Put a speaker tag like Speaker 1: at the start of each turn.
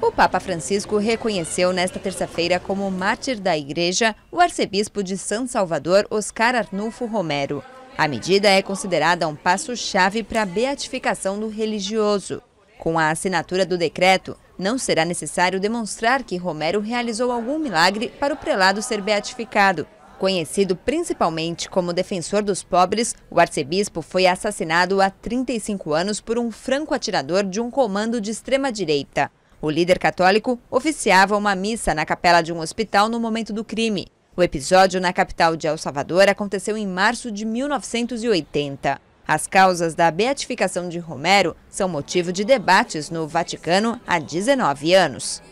Speaker 1: O Papa Francisco reconheceu nesta terça-feira como mártir da Igreja o arcebispo de São Salvador, Oscar Arnulfo Romero. A medida é considerada um passo-chave para a beatificação do religioso. Com a assinatura do decreto, não será necessário demonstrar que Romero realizou algum milagre para o prelado ser beatificado. Conhecido principalmente como defensor dos pobres, o arcebispo foi assassinado há 35 anos por um franco atirador de um comando de extrema-direita. O líder católico oficiava uma missa na capela de um hospital no momento do crime. O episódio na capital de El Salvador aconteceu em março de 1980. As causas da beatificação de Romero são motivo de debates no Vaticano há 19 anos.